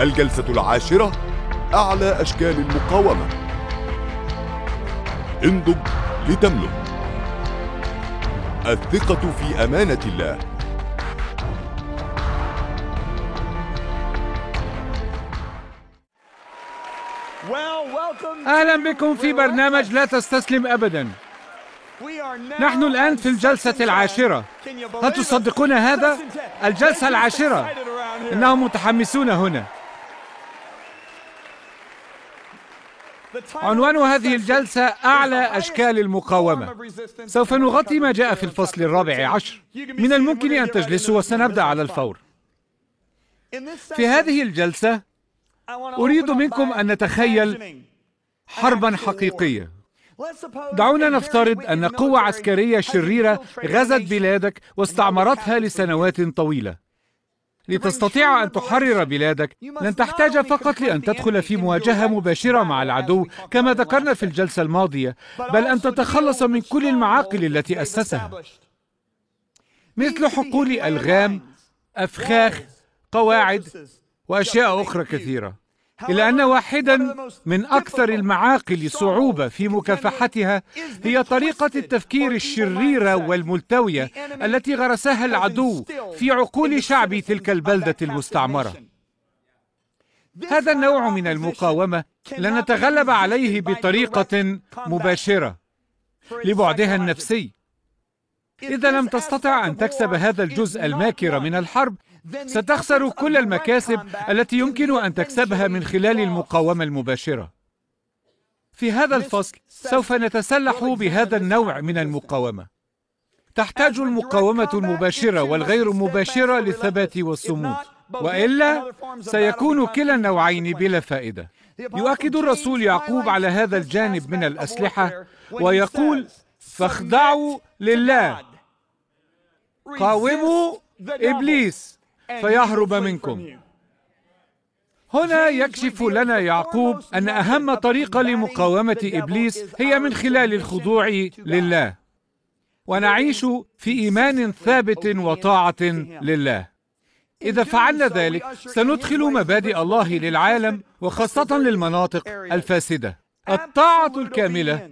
الجلسة العاشرة أعلى أشكال المقاومة انضج لتملك الثقة في أمانة الله أهلا بكم في برنامج لا تستسلم أبدا نحن الآن في الجلسة العاشرة هل تصدقون هذا؟ الجلسة العاشرة إنهم متحمسون هنا عنوان هذه الجلسة أعلى أشكال المقاومة سوف نغطي ما جاء في الفصل الرابع عشر من الممكن أن تجلسوا وسنبدأ على الفور في هذه الجلسة أريد منكم أن نتخيل حربا حقيقية دعونا نفترض أن قوة عسكرية شريرة غزت بلادك واستعمرتها لسنوات طويلة لتستطيع أن تحرر بلادك لن تحتاج فقط لأن تدخل في مواجهة مباشرة مع العدو كما ذكرنا في الجلسة الماضية بل أن تتخلص من كل المعاقل التي أسسها مثل حقول ألغام أفخاخ قواعد وأشياء أخرى كثيرة إلا أن واحدا من أكثر المعاقل صعوبة في مكافحتها هي طريقة التفكير الشريرة والملتوية التي غرسها العدو في عقول شعب تلك البلدة المستعمرة هذا النوع من المقاومة لن نتغلب عليه بطريقة مباشرة لبعدها النفسي إذا لم تستطع أن تكسب هذا الجزء الماكر من الحرب ستخسر كل المكاسب التي يمكن أن تكسبها من خلال المقاومة المباشرة في هذا الفصل سوف نتسلح بهذا النوع من المقاومة تحتاج المقاومة المباشرة والغير مباشرة للثبات والصمود وإلا سيكون كلا النوعين بلا فائدة يؤكد الرسول يعقوب على هذا الجانب من الأسلحة ويقول فاخضعوا لله قاوموا إبليس فيهرب منكم هنا يكشف لنا يعقوب أن أهم طريقة لمقاومة إبليس هي من خلال الخضوع لله ونعيش في إيمان ثابت وطاعة لله إذا فعلنا ذلك سندخل مبادئ الله للعالم وخاصة للمناطق الفاسدة الطاعة الكاملة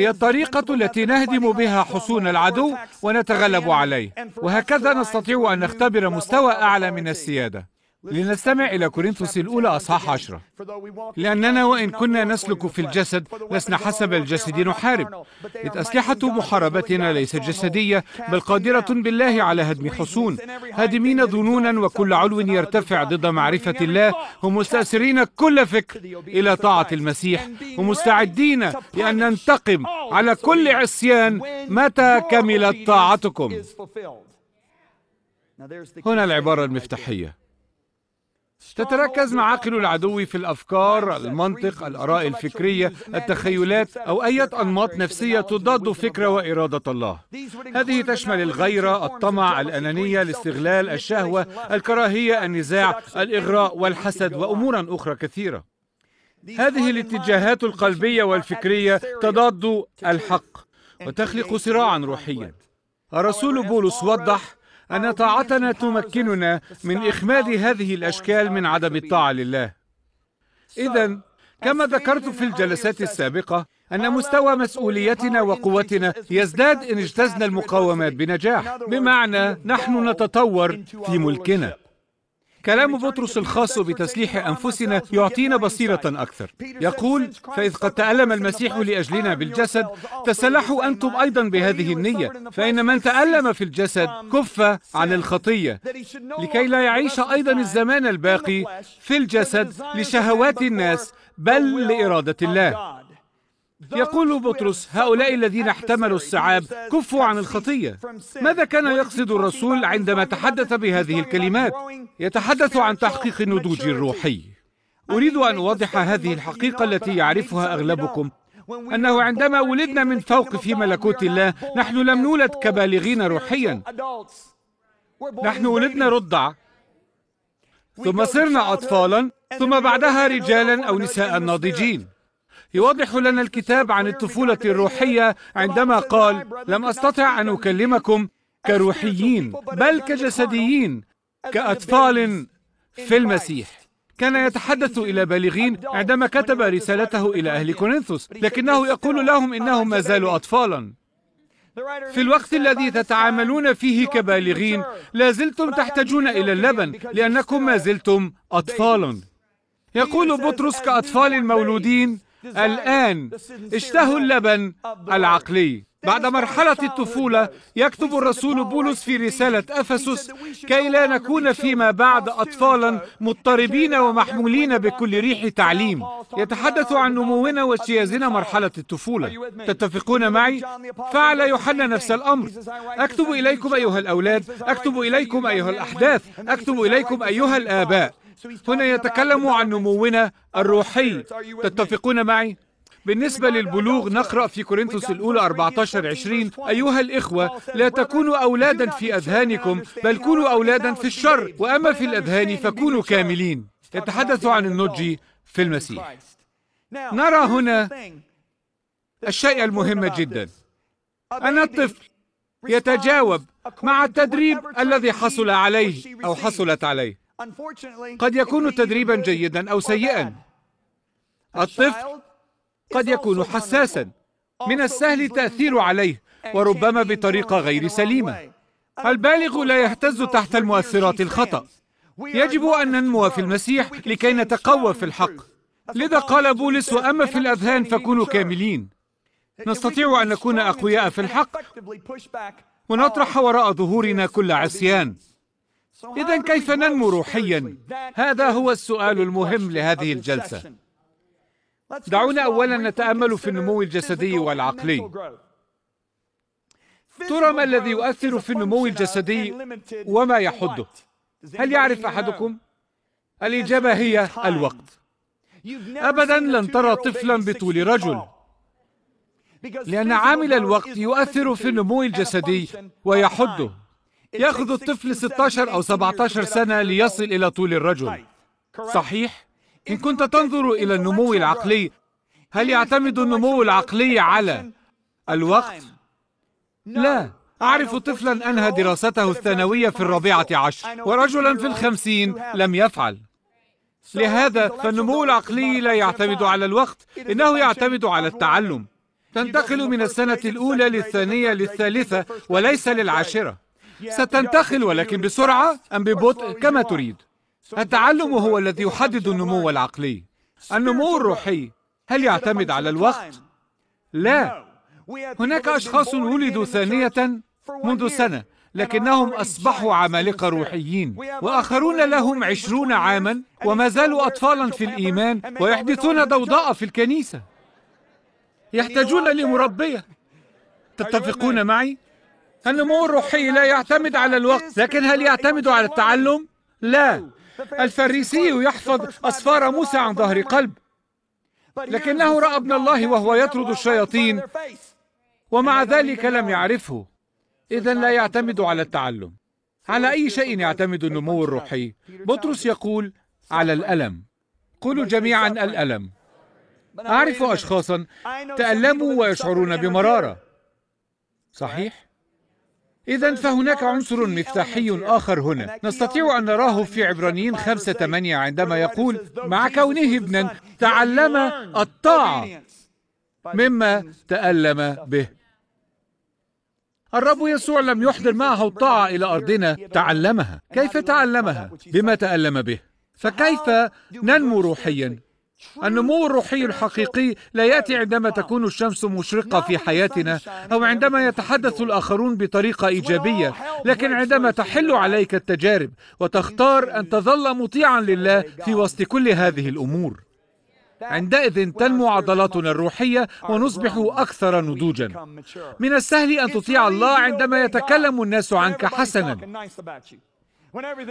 هي الطريقة التي نهدم بها حصون العدو ونتغلب عليه وهكذا نستطيع أن نختبر مستوى أعلى من السيادة لنستمع إلى كورنثوس الأولى أصحاح عشرة لأننا وإن كنا نسلك في الجسد لسنا حسب الجسد نحارب إذ أسلحة محاربتنا ليست جسدية بل قادرة بالله على هدم حصون هادمين ظنونا وكل علو يرتفع ضد معرفة الله ومستأثرين كل فكر إلى طاعة المسيح ومستعدين لأن ننتقم على كل عصيان متى كملت طاعتكم هنا العبارة المفتاحية تتركز معاقل العدو في الأفكار، المنطق، الآراء الفكرية، التخيلات أو أي أنماط نفسية تضاد فكرة وإرادة الله. هذه تشمل الغيرة، الطمع، الأنانية، الاستغلال، الشهوة، الكراهية، النزاع، الإغراء والحسد وأمورا أخرى كثيرة. هذه الاتجاهات القلبية والفكرية تضاد الحق وتخلق صراعا روحيا. الرسول بولس وضح أن طاعتنا تمكننا من إخماد هذه الأشكال من عدم الطاعة لله إذا كما ذكرت في الجلسات السابقة أن مستوى مسؤوليتنا وقوتنا يزداد إن اجتزنا المقاومات بنجاح بمعنى نحن نتطور في ملكنا كلام بطرس الخاص بتسليح أنفسنا يعطينا بصيرة أكثر يقول فإذ قد تألم المسيح لأجلنا بالجسد تسلحوا أنتم أيضا بهذه النية فإن من تألم في الجسد كف عن الخطية لكي لا يعيش أيضا الزمان الباقي في الجسد لشهوات الناس بل لإرادة الله يقول بطرس هؤلاء الذين احتملوا السعاب كفوا عن الخطية ماذا كان يقصد الرسول عندما تحدث بهذه الكلمات يتحدث عن تحقيق النضوج الروحي أريد أن أوضح هذه الحقيقة التي يعرفها أغلبكم أنه عندما ولدنا من فوق في ملكوت الله نحن لم نولد كبالغين روحيا نحن ولدنا رضع ثم صرنا أطفالا ثم بعدها رجالا أو نساء ناضجين يوضح لنا الكتاب عن الطفولة الروحية عندما قال لم أستطع أن أكلمكم كروحيين بل كجسديين كأطفال في المسيح كان يتحدث إلى بالغين عندما كتب رسالته إلى أهل كورنثوس لكنه يقول لهم إنهم ما زالوا أطفالا في الوقت الذي تتعاملون فيه كبالغين لا زلتم تحتاجون إلى اللبن لأنكم ما زلتم أطفالا يقول بطرس كأطفال مولودين الآن اشتهوا اللبن العقلي بعد مرحلة الطفولة يكتب الرسول بولس في رسالة أفسس كي لا نكون فيما بعد أطفالا مضطربين ومحمولين بكل ريح تعليم يتحدث عن نمونا واجتيازنا مرحلة الطفولة تتفقون معي؟ فعل يوحنا نفس الأمر أكتب إليكم أيها الأولاد أكتب إليكم أيها الأحداث أكتب إليكم أيها الآباء هنا يتكلم عن نمونا الروحي تتفقون معي؟ بالنسبة للبلوغ نقرأ في كورنثوس الأولى 14 20 أيها الإخوة لا تكونوا أولادا في أذهانكم بل كونوا أولادا في الشر وأما في الأذهان فكونوا كاملين يتحدث عن النضج في المسيح نرى هنا الشيء المهم جدا أن الطفل يتجاوب مع التدريب الذي حصل عليه أو حصلت عليه قد يكون تدريبا جيدا أو سيئا الطفل قد يكون حساسا من السهل التأثير عليه وربما بطريقة غير سليمة البالغ لا يهتز تحت المؤثرات الخطأ يجب أن ننمو في المسيح لكي نتقوى في الحق لذا قال بولس وأما في الأذهان فكونوا كاملين نستطيع أن نكون أقوياء في الحق ونطرح وراء ظهورنا كل عصيان اذا كيف ننمو روحيا هذا هو السؤال المهم لهذه الجلسه دعونا اولا نتامل في النمو الجسدي والعقلي ترى ما الذي يؤثر في النمو الجسدي وما يحده هل يعرف احدكم الاجابه هي الوقت ابدا لن ترى طفلا بطول رجل لان عامل الوقت يؤثر في النمو الجسدي ويحده يأخذ الطفل 16 أو 17 سنة ليصل إلى طول الرجل صحيح؟ إن كنت تنظر إلى النمو العقلي هل يعتمد النمو العقلي على الوقت؟ لا أعرف طفلا أنهى دراسته الثانوية في الرابعة عشر ورجلا في الخمسين لم يفعل لهذا فالنمو العقلي لا يعتمد على الوقت إنه يعتمد على التعلم تنتقل من السنة الأولى للثانية للثالثة وليس للعاشرة ستنتخل ولكن بسرعة أم ببطء كما تريد التعلم هو الذي يحدد النمو العقلي النمو الروحي هل يعتمد على الوقت؟ لا هناك أشخاص ولدوا ثانية منذ سنة لكنهم أصبحوا عمالقة روحيين وآخرون لهم عشرون عاما وما زالوا أطفالا في الإيمان ويحدثون ضوضاء في الكنيسة يحتاجون لمربية تتفقون معي؟ النمو الروحي لا يعتمد على الوقت لكن هل يعتمد على التعلم؟ لا الفريسي يحفظ أسفار موسى عن ظهر قلب لكنه رأى ابن الله وهو يطرد الشياطين ومع ذلك لم يعرفه إذا لا يعتمد على التعلم على أي شيء يعتمد النمو الروحي؟ بطرس يقول على الألم قولوا جميعا الألم أعرف أشخاصا تألموا ويشعرون بمرارة صحيح؟ إذا فهناك عنصر مفتاحي آخر هنا نستطيع أن نراه في عبرانيين خمسة ثمانية عندما يقول مع كونه ابنا تعلم الطاعة مما تألم به الرب يسوع لم يحضر معه الطاعة إلى أرضنا تعلمها كيف تعلمها؟ بما تألم به فكيف ننمو روحيا النمو الروحي الحقيقي لا ياتي عندما تكون الشمس مشرقه في حياتنا او عندما يتحدث الاخرون بطريقه ايجابيه لكن عندما تحل عليك التجارب وتختار ان تظل مطيعا لله في وسط كل هذه الامور عندئذ تنمو عضلاتنا الروحية ونصبح أكثر نضوجا من السهل أن تطيع الله عندما يتكلم الناس عنك حسنا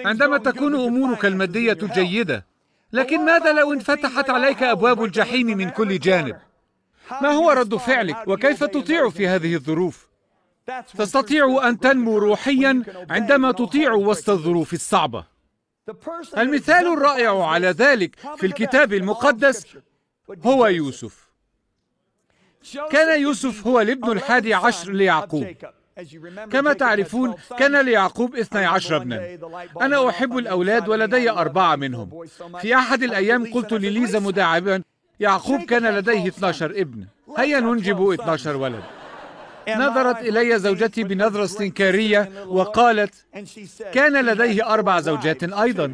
عندما تكون أمورك المادية جيدة لكن ماذا لو انفتحت عليك أبواب الجحيم من كل جانب؟ ما هو رد فعلك؟ وكيف تطيع في هذه الظروف؟ تستطيع أن تنمو روحيا عندما تطيع وسط الظروف الصعبة المثال الرائع على ذلك في الكتاب المقدس هو يوسف كان يوسف هو الابن الحادي عشر ليعقوب كما تعرفون كان ليعقوب 12 ابنا أنا أحب الأولاد ولدي أربعة منهم في أحد الأيام قلت لليزا مداعبا يعقوب كان لديه 12 ابن هيا ننجب 12 ولد نظرت إلي زوجتي بنظرة استنكارية وقالت كان لديه أربع زوجات أيضا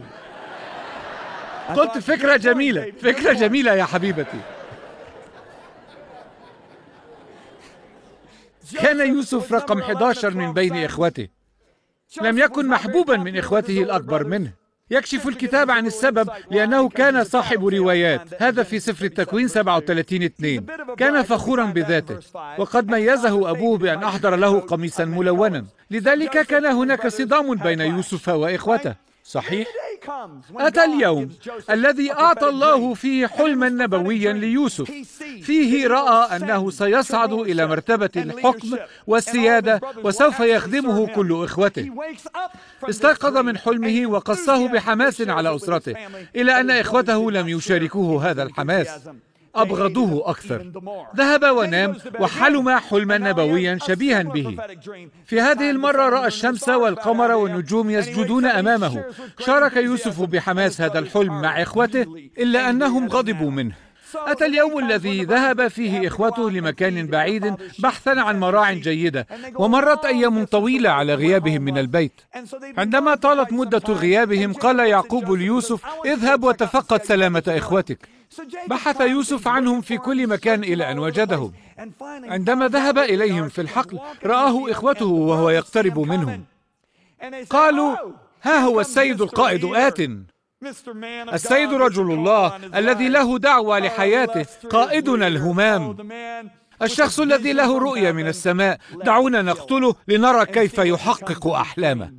قلت فكرة جميلة فكرة جميلة يا حبيبتي كان يوسف رقم 11 من بين إخوته لم يكن محبوبا من إخوته الأكبر منه يكشف الكتاب عن السبب لأنه كان صاحب روايات هذا في سفر التكوين 37 2 كان فخورا بذاته وقد ميزه أبوه بأن أحضر له قميصا ملونا لذلك كان هناك صدام بين يوسف وإخوته صحيح؟ أتى اليوم الذي أعطى الله فيه حلما نبويا ليوسف فيه رأى أنه سيصعد إلى مرتبة الحكم والسيادة وسوف يخدمه كل إخوته استيقظ من حلمه وقصه بحماس على أسرته إلى أن إخوته لم يشاركوه هذا الحماس أبغضه أكثر ذهب ونام وحلم حلما نبويا شبيها به في هذه المرة رأى الشمس والقمر والنجوم يسجدون أمامه شارك يوسف بحماس هذا الحلم مع إخوته إلا أنهم غضبوا منه أتى اليوم الذي ذهب فيه إخوته لمكان بعيد بحثا عن مراع جيدة ومرت أيام طويلة على غيابهم من البيت عندما طالت مدة غيابهم قال يعقوب ليوسف اذهب وتفقد سلامة إخوتك بحث يوسف عنهم في كل مكان إلى أن وجدهم عندما ذهب إليهم في الحقل رآه إخوته وهو يقترب منهم قالوا ها هو السيد القائد آت السيد رجل الله الذي له دعوة لحياته قائدنا الهمام الشخص الذي له رؤية من السماء دعونا نقتله لنرى كيف يحقق أحلامه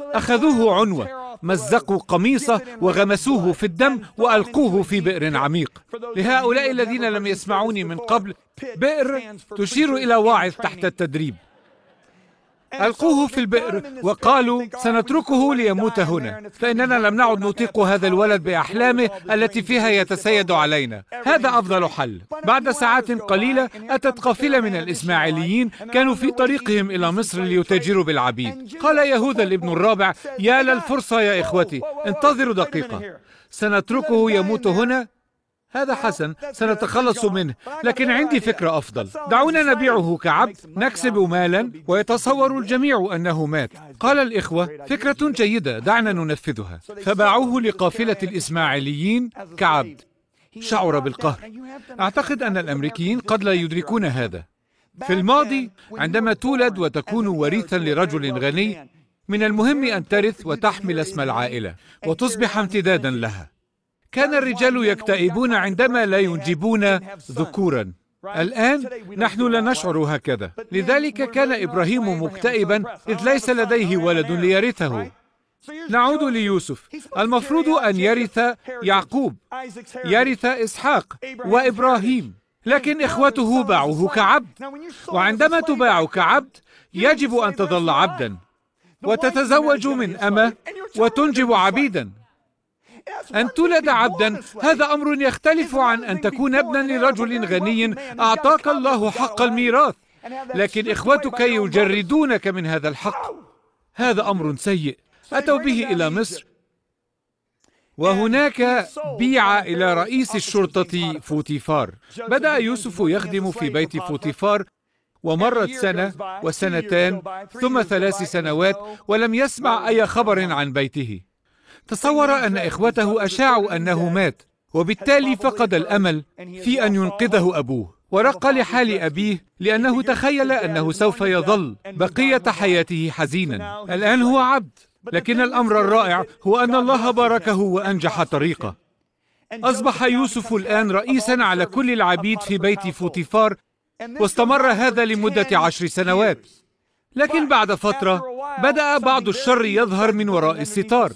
أخذوه عنوة مزقوا قميصه وغمسوه في الدم وألقوه في بئر عميق لهؤلاء الذين لم يسمعوني من قبل بئر تشير إلى واعظ تحت التدريب ألقوه في البئر وقالوا سنتركه ليموت هنا فإننا لم نعد نطيق هذا الولد بأحلامه التي فيها يتسيد علينا هذا أفضل حل بعد ساعات قليلة أتت قافلة من الإسماعيليين كانوا في طريقهم إلى مصر ليتاجروا بالعبيد قال يهوذا الابن الرابع يا للفرصة يا إخوتي انتظروا دقيقة سنتركه يموت هنا هذا حسن سنتخلص منه لكن عندي فكرة أفضل دعونا نبيعه كعبد نكسب مالا ويتصور الجميع أنه مات قال الإخوة فكرة جيدة دعنا ننفذها فباعوه لقافلة الإسماعيليين كعبد شعر بالقهر أعتقد أن الأمريكيين قد لا يدركون هذا في الماضي عندما تولد وتكون وريثا لرجل غني من المهم أن ترث وتحمل اسم العائلة وتصبح امتدادا لها كان الرجال يكتئبون عندما لا ينجبون ذكورا الآن نحن لا نشعر هكذا لذلك كان إبراهيم مكتئبا إذ ليس لديه ولد ليرثه نعود ليوسف المفروض أن يرث يعقوب يرث إسحاق وإبراهيم لكن إخوته باعوه كعبد وعندما تباع كعبد يجب أن تظل عبدا وتتزوج من أمة وتنجب عبيدا أن تولد عبدا هذا أمر يختلف عن أن تكون ابنا لرجل غني أعطاك الله حق الميراث لكن إخوتك يجردونك من هذا الحق هذا أمر سيء أتوا به إلى مصر وهناك بيع إلى رئيس الشرطة فوتيفار بدأ يوسف يخدم في بيت فوتيفار ومرت سنة وسنتان ثم ثلاث سنوات ولم يسمع أي خبر عن بيته تصور أن إخوته أشاعوا أنه مات وبالتالي فقد الأمل في أن ينقذه أبوه ورق لحال أبيه لأنه تخيل أنه سوف يظل بقية حياته حزينا الآن هو عبد لكن الأمر الرائع هو أن الله باركه وأنجح طريقه أصبح يوسف الآن رئيسا على كل العبيد في بيت فوتيفار واستمر هذا لمدة عشر سنوات لكن بعد فترة بدأ بعض الشر يظهر من وراء الستار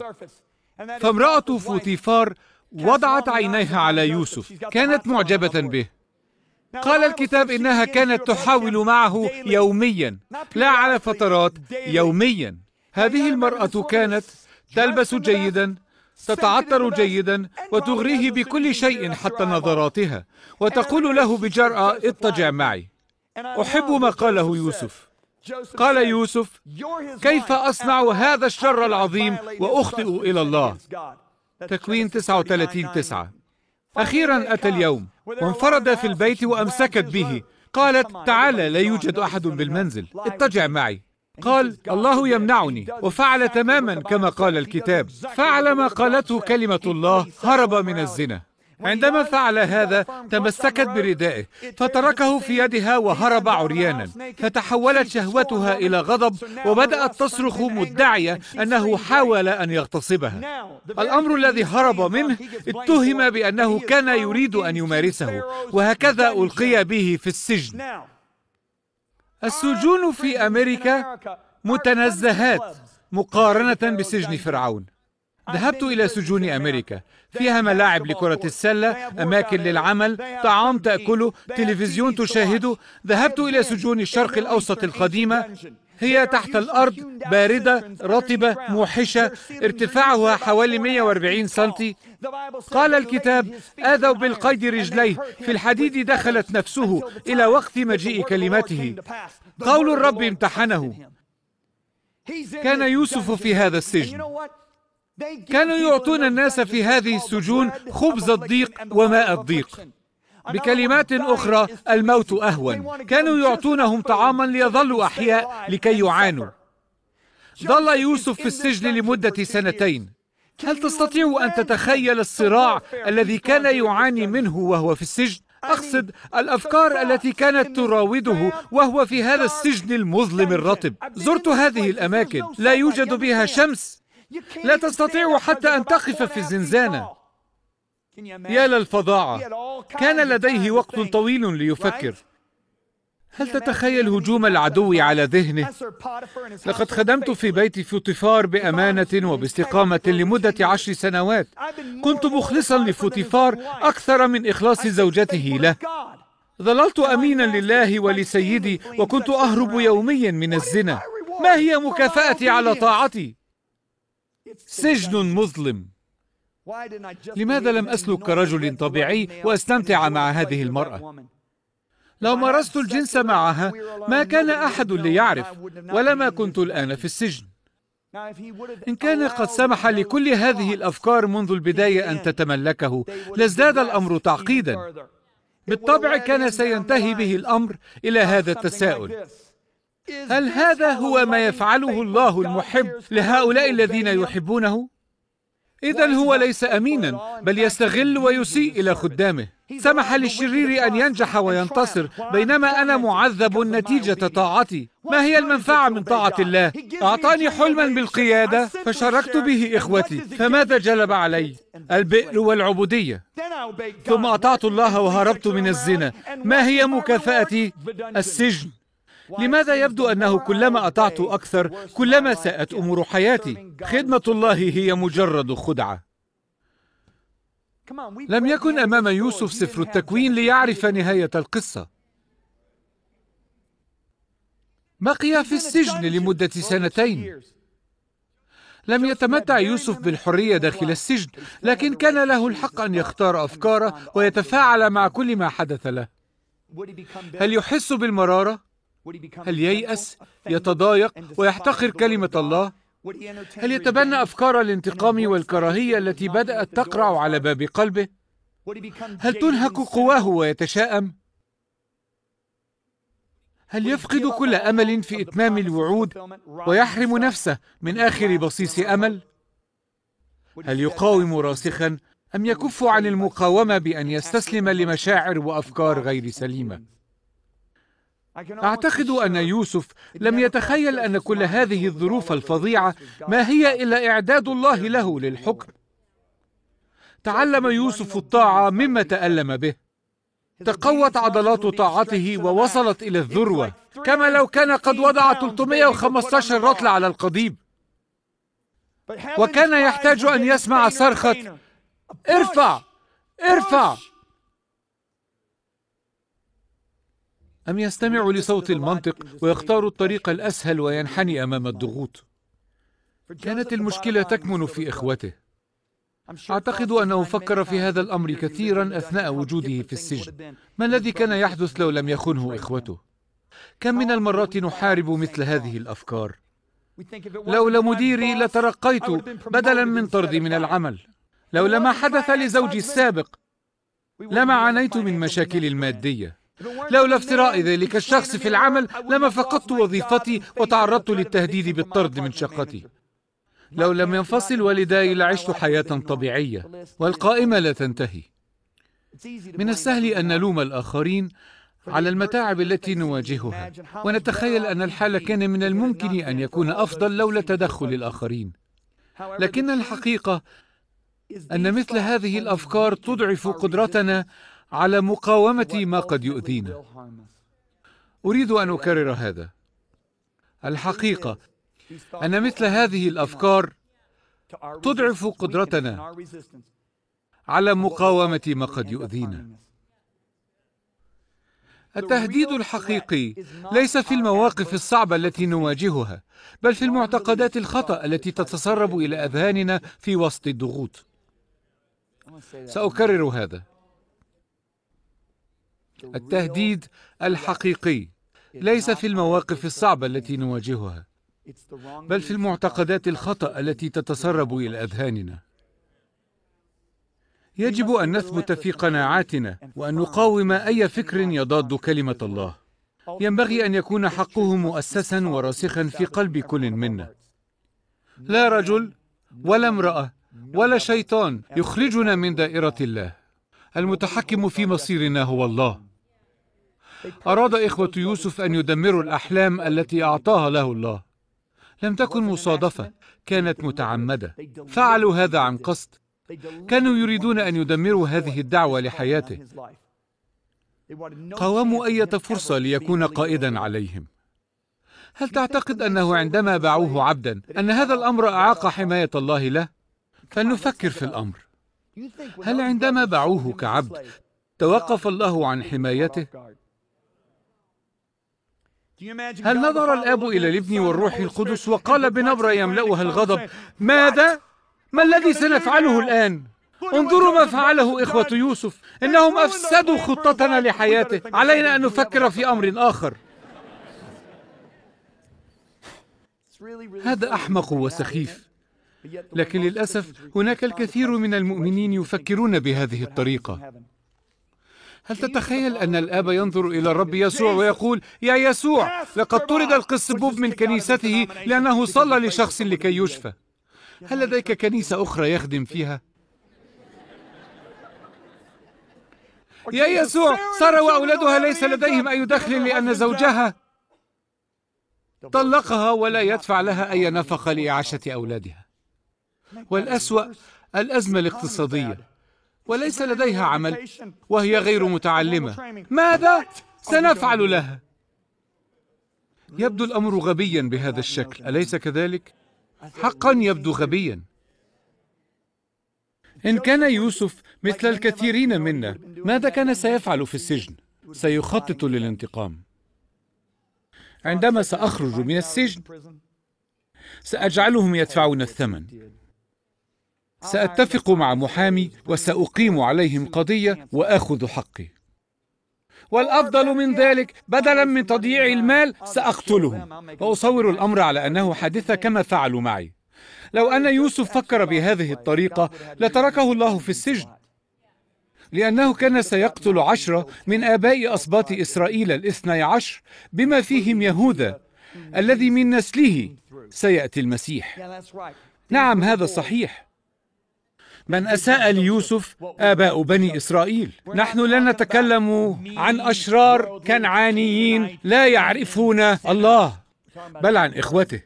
فامرأة فوتيفار وضعت عينيها على يوسف كانت معجبة به قال الكتاب إنها كانت تحاول معه يوميا لا على فترات يوميا هذه المرأة كانت تلبس جيدا تتعطر جيدا وتغريه بكل شيء حتى نظراتها وتقول له بجرأة اضطجع معي أحب ما قاله يوسف قال يوسف كيف أصنع هذا الشر العظيم وأخطئ إلى الله تكوين 39 تسعة أخيرا أتى اليوم وانفرد في البيت وأمسكت به قالت تعال لا يوجد أحد بالمنزل اتجع معي قال الله يمنعني وفعل تماما كما قال الكتاب فعل ما قالته كلمة الله هرب من الزنا عندما فعل هذا تمسكت بردائه فتركه في يدها وهرب عريانا فتحولت شهوتها إلى غضب وبدأت تصرخ مدعية أنه حاول أن يغتصبها الأمر الذي هرب منه اتهم بأنه كان يريد أن يمارسه وهكذا ألقي به في السجن السجون في أمريكا متنزهات مقارنة بسجن فرعون ذهبت إلى سجون أمريكا فيها ملاعب لكرة السلة أماكن للعمل طعام تأكله تلفزيون تشاهده ذهبت إلى سجون الشرق الأوسط القديمة هي تحت الأرض باردة رطبة موحشة ارتفاعها حوالي 140 سنتي قال الكتاب آذوا بالقيد رجليه في الحديد دخلت نفسه إلى وقت مجيء كلمته قول الرب امتحنه كان يوسف في هذا السجن كانوا يعطون الناس في هذه السجون خبز الضيق وماء الضيق بكلمات أخرى الموت أهون كانوا يعطونهم طعاما ليظلوا أحياء لكي يعانوا ظل يوسف في السجن لمدة سنتين هل تستطيع أن تتخيل الصراع الذي كان يعاني منه وهو في السجن؟ أقصد الأفكار التي كانت تراوده وهو في هذا السجن المظلم الرطب زرت هذه الأماكن لا يوجد بها شمس لا تستطيع حتى أن تقف في الزنزانة يا للفظاعة كان لديه وقت طويل ليفكر هل تتخيل هجوم العدو على ذهنه؟ لقد خدمت في بيت فوتيفار بأمانة وباستقامة لمدة عشر سنوات كنت مخلصا لفوتيفار أكثر من إخلاص زوجته له ظللت أمينا لله ولسيدي وكنت أهرب يوميا من الزنا ما هي مكافأتي على طاعتي؟ سجن مظلم لماذا لم أسلك كرجل طبيعي وأستمتع مع هذه المرأة؟ لو مارست الجنس معها ما كان أحد ليعرف ولما كنت الآن في السجن إن كان قد سمح لكل هذه الأفكار منذ البداية أن تتملكه لازداد الأمر تعقيدا بالطبع كان سينتهي به الأمر إلى هذا التساؤل هل هذا هو ما يفعله الله المحب لهؤلاء الذين يحبونه؟ إذا هو ليس أمينا بل يستغل ويسيء إلى خدامه سمح للشرير أن ينجح وينتصر بينما أنا معذب نتيجة طاعتي ما هي المنفعة من طاعة الله؟ أعطاني حلما بالقيادة فشاركت به إخوتي فماذا جلب علي؟ البئر والعبودية ثم أطعت الله وهربت من الزنا ما هي مكافأتي؟ السجن لماذا يبدو أنه كلما أطعت أكثر كلما ساءت أمور حياتي خدمة الله هي مجرد خدعة لم يكن أمام يوسف سفر التكوين ليعرف نهاية القصة بقي في السجن لمدة سنتين لم يتمتع يوسف بالحرية داخل السجن لكن كان له الحق أن يختار أفكاره ويتفاعل مع كل ما حدث له هل يحس بالمرارة؟ هل ييأس يتضايق ويحتقر كلمة الله؟ هل يتبنى أفكار الانتقام والكراهية التي بدأت تقرع على باب قلبه؟ هل تنهك قواه ويتشاءم؟ هل يفقد كل أمل في إتمام الوعود ويحرم نفسه من آخر بصيص أمل؟ هل يقاوم راسخا أم يكف عن المقاومة بأن يستسلم لمشاعر وأفكار غير سليمة؟ أعتقد أن يوسف لم يتخيل أن كل هذه الظروف الفظيعة ما هي إلا إعداد الله له للحكم تعلم يوسف الطاعة مما تألم به تقوت عضلات طاعته ووصلت إلى الذروة كما لو كان قد وضع 315 رطل على القضيب وكان يحتاج أن يسمع صرخة ارفع ارفع أم يستمع لصوت المنطق ويختار الطريق الأسهل وينحني أمام الضغوط؟ كانت المشكلة تكمن في إخوته أعتقد أنه فكر في هذا الأمر كثيرا أثناء وجوده في السجن ما الذي كان يحدث لو لم يخنه إخوته؟ كم من المرات نحارب مثل هذه الأفكار؟ لولا مديري لترقيت بدلا من طردي من العمل لولا ما حدث لزوجي السابق لما عانيت من مشاكل المادية لولا افترائي ذلك الشخص في العمل لما فقدت وظيفتي وتعرضت للتهديد بالطرد من شقتي لو لم ينفصل والداي لعشت حياة طبيعية والقائمة لا تنتهي من السهل أن نلوم الآخرين على المتاعب التي نواجهها ونتخيل أن الحال كان من الممكن أن يكون أفضل لولا تدخل الآخرين لكن الحقيقة أن مثل هذه الأفكار تضعف قدرتنا على مقاومة ما قد يؤذينا أريد أن أكرر هذا الحقيقة أن مثل هذه الأفكار تضعف قدرتنا على مقاومة ما قد يؤذينا التهديد الحقيقي ليس في المواقف الصعبة التي نواجهها بل في المعتقدات الخطأ التي تتسرب إلى أذهاننا في وسط الضغوط سأكرر هذا التهديد الحقيقي ليس في المواقف الصعبة التي نواجهها بل في المعتقدات الخطأ التي تتسرب إلى أذهاننا يجب أن نثبت في قناعاتنا وأن نقاوم أي فكر يضاد كلمة الله ينبغي أن يكون حقه مؤسسا وراسخا في قلب كل منا لا رجل ولا امرأة ولا شيطان يخرجنا من دائرة الله المتحكم في مصيرنا هو الله أراد إخوة يوسف أن يدمروا الأحلام التي أعطاها له الله لم تكن مصادفة كانت متعمدة فعلوا هذا عن قصد كانوا يريدون أن يدمروا هذه الدعوة لحياته قاوموا أي فرصة ليكون قائدا عليهم هل تعتقد أنه عندما باعوه عبدا أن هذا الأمر أعاق حماية الله له؟ فلنفكر في الأمر هل عندما باعوه كعبد توقف الله عن حمايته هل نظر الاب الى الابن والروح القدس وقال بنبره يملاها الغضب ماذا ما الذي سنفعله الان انظروا ما فعله إخوة يوسف إنهم أفسدوا خطتنا لحياته علينا أن نفكر في أمر آخر هذا أحمق وسخيف لكن للأسف هناك الكثير من المؤمنين يفكرون بهذه الطريقة هل تتخيل أن الآب ينظر إلى الرب يسوع ويقول يا يسوع لقد طرد القسبوب من كنيسته لأنه صلى لشخص لكي يشفى هل لديك كنيسة أخرى يخدم فيها؟ يا يسوع سارة وأولادها ليس لديهم أي دخل لأن زوجها طلقها ولا يدفع لها أي نفقة لإعاشة أولادها والأسوأ الأزمة الاقتصادية وليس لديها عمل وهي غير متعلمة ماذا سنفعل لها؟ يبدو الأمر غبيا بهذا الشكل أليس كذلك؟ حقا يبدو غبيا إن كان يوسف مثل الكثيرين منا ماذا كان سيفعل في السجن؟ سيخطط للانتقام عندما سأخرج من السجن سأجعلهم يدفعون الثمن سأتفق مع محامي وسأقيم عليهم قضية وآخذ حقي والأفضل من ذلك بدلا من تضييع المال سأقتلهم وأصور الأمر على أنه حادثة كما فعلوا معي لو أن يوسف فكر بهذه الطريقة لتركه الله في السجن لأنه كان سيقتل عشرة من آباء أسباط إسرائيل الاثني عشر بما فيهم يهوذا الذي من نسله سيأتي المسيح نعم هذا صحيح من أساء ليوسف آباء بني إسرائيل نحن لا نتكلم عن أشرار كنعانيين لا يعرفون الله بل عن إخوته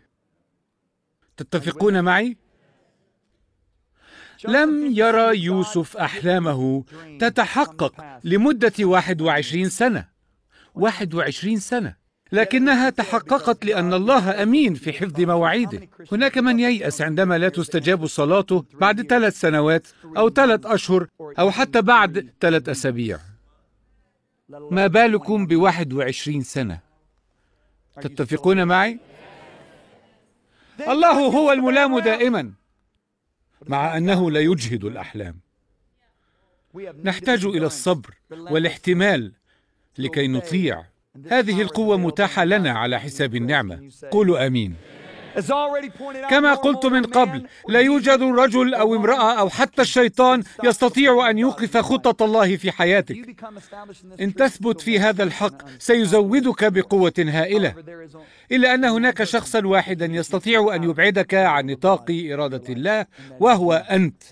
تتفقون معي؟ لم يرى يوسف أحلامه تتحقق لمدة 21 سنة 21 سنة لكنها تحققت لأن الله أمين في حفظ مواعيده هناك من ييأس عندما لا تستجاب صلاته بعد ثلاث سنوات أو ثلاث أشهر أو حتى بعد ثلاث أسابيع ما بالكم بواحد وعشرين سنة تتفقون معي؟ الله هو الملام دائما مع أنه لا يجهد الأحلام نحتاج إلى الصبر والاحتمال لكي نطيع هذه القوة متاحة لنا على حساب النعمة قولوا آمين كما قلت من قبل لا يوجد رجل أو امرأة أو حتى الشيطان يستطيع أن يوقف خطة الله في حياتك إن تثبت في هذا الحق سيزودك بقوة هائلة إلا أن هناك شخصا واحدا يستطيع أن يبعدك عن نطاق إرادة الله وهو أنت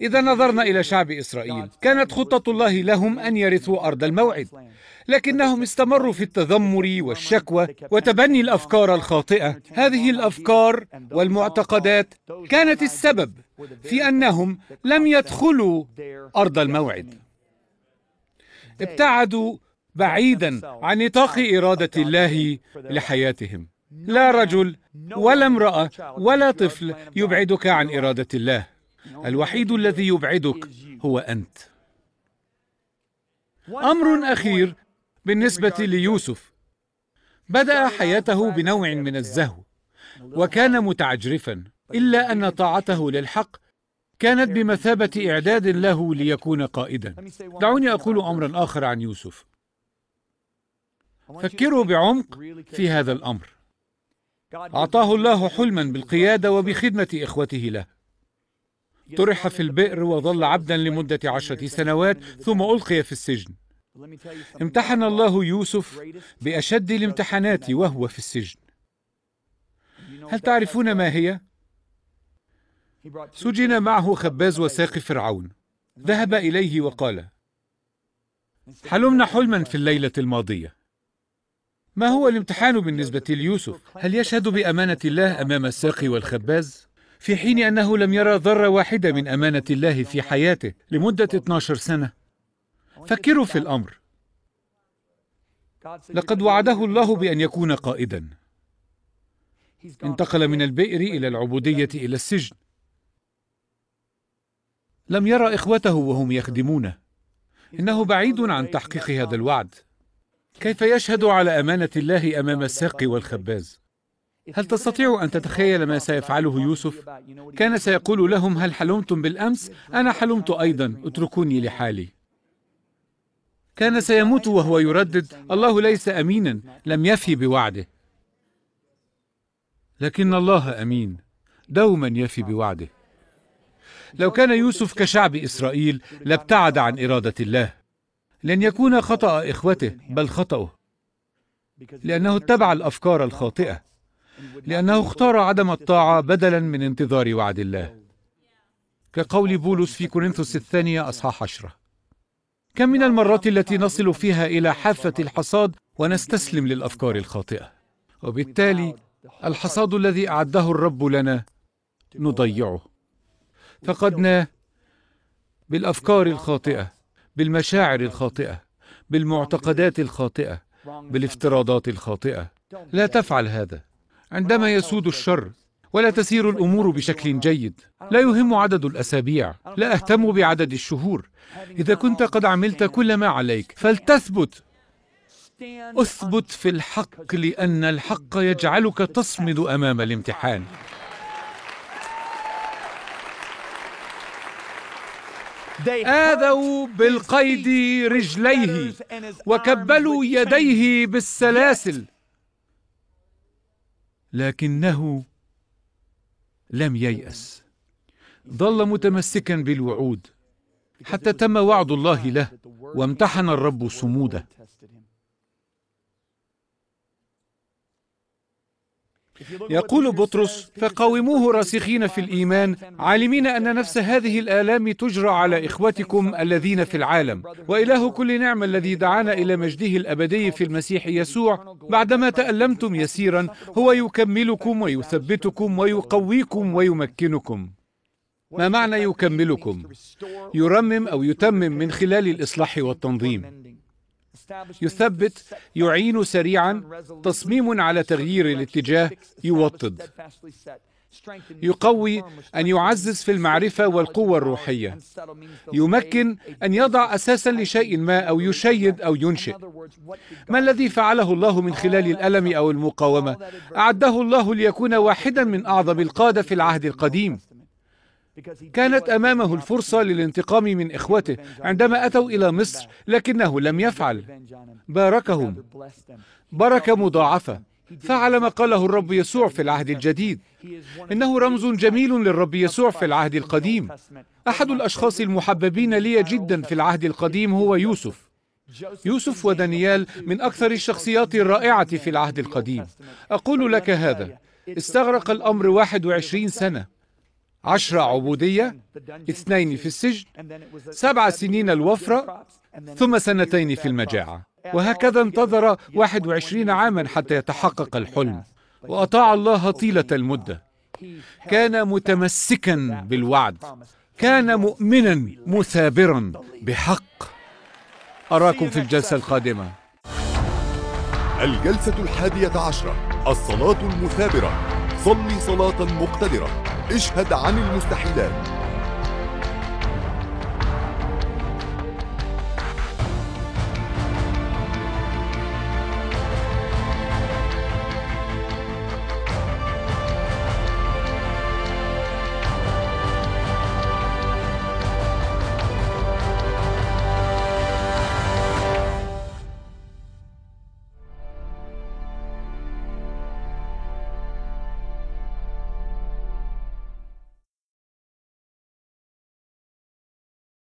إذا نظرنا إلى شعب إسرائيل كانت خطة الله لهم أن يرثوا أرض الموعد لكنهم استمروا في التذمر والشكوى وتبني الافكار الخاطئه هذه الافكار والمعتقدات كانت السبب في انهم لم يدخلوا ارض الموعد ابتعدوا بعيدا عن نطاق اراده الله لحياتهم لا رجل ولا امراه ولا طفل يبعدك عن اراده الله الوحيد الذي يبعدك هو انت امر اخير بالنسبة ليوسف بدأ حياته بنوع من الزهو وكان متعجرفا طيب، إلا أن طاعته للحق كانت بمثابة إعداد له ليكون قائدا دعوني أقول أمرا آخر عن يوسف فكروا بعمق في هذا الأمر أعطاه الله حلما بالقيادة وبخدمة إخوته له طرح في البئر وظل عبدا لمدة عشرة سنوات ثم ألقي في السجن امتحن الله يوسف باشد الامتحانات وهو في السجن هل تعرفون ما هي سجن معه خباز وساقي فرعون ذهب اليه وقال حلمنا حلما في الليله الماضيه ما هو الامتحان بالنسبه ليوسف هل يشهد بامانه الله امام الساقي والخباز في حين انه لم يرى ذره واحده من امانه الله في حياته لمده 12 سنه فكروا في الامر لقد وعده الله بان يكون قائدا انتقل من البئر الى العبوديه الى السجن لم يرى اخوته وهم يخدمونه انه بعيد عن تحقيق هذا الوعد كيف يشهد على امانه الله امام الساقي والخباز هل تستطيع ان تتخيل ما سيفعله يوسف كان سيقول لهم هل حلمتم بالامس انا حلمت ايضا اتركوني لحالي كان سيموت وهو يردد الله ليس امينا لم يفي بوعده لكن الله امين دوما يفي بوعده لو كان يوسف كشعب اسرائيل لابتعد عن اراده الله لن يكون خطا اخوته بل خطاه لانه اتبع الافكار الخاطئه لانه اختار عدم الطاعه بدلا من انتظار وعد الله كقول بولس في كورنثوس الثانيه اصحاح عشره كم من المرات التي نصل فيها إلى حافة الحصاد ونستسلم للأفكار الخاطئة وبالتالي الحصاد الذي أعده الرب لنا نضيعه فقدناه بالأفكار الخاطئة بالمشاعر الخاطئة بالمعتقدات الخاطئة بالافتراضات الخاطئة لا تفعل هذا عندما يسود الشر ولا تسير الامور بشكل جيد لا يهم عدد الاسابيع لا اهتم بعدد الشهور اذا كنت قد عملت كل ما عليك فلتثبت اثبت في الحق لان الحق يجعلك تصمد امام الامتحان آذوا بالقيد رجليه وكبلوا يديه بالسلاسل لكنه لم ييأس ظل متمسكا بالوعود حتى تم وعد الله له وامتحن الرب صموده يقول بطرس فقاوموه راسخين في الإيمان عالمين أن نفس هذه الآلام تجرى على إخوتكم الذين في العالم وإله كل نعم الذي دعانا إلى مجده الأبدي في المسيح يسوع بعدما تألمتم يسيرا هو يكملكم ويثبتكم ويقويكم ويمكنكم ما معنى يكملكم؟ يرمم أو يتمم من خلال الإصلاح والتنظيم يثبت يعين سريعا تصميم على تغيير الاتجاه يوطد يقوي ان يعزز في المعرفه والقوه الروحيه يمكن ان يضع اساسا لشيء ما او يشيد او ينشئ ما الذي فعله الله من خلال الالم او المقاومه اعده الله ليكون واحدا من اعظم القاده في العهد القديم كانت أمامه الفرصة للانتقام من إخوته عندما أتوا إلى مصر لكنه لم يفعل باركهم بركة مضاعفة فعل ما قاله الرب يسوع في العهد الجديد إنه رمز جميل للرب يسوع في العهد القديم أحد الأشخاص المحببين لي جدا في العهد القديم هو يوسف يوسف ودانيال من أكثر الشخصيات الرائعة في العهد القديم أقول لك هذا استغرق الأمر 21 سنة عشرة عبودية اثنين في السجن سبع سنين الوفرة ثم سنتين في المجاعة وهكذا انتظر 21 عاما حتى يتحقق الحلم وأطاع الله طيلة المدة كان متمسكا بالوعد كان مؤمنا مثابرا بحق أراكم في الجلسة القادمة الجلسة الحادية عشرة الصلاة المثابرة صلي صلاة مقتدرة اشهد عن المستحيلات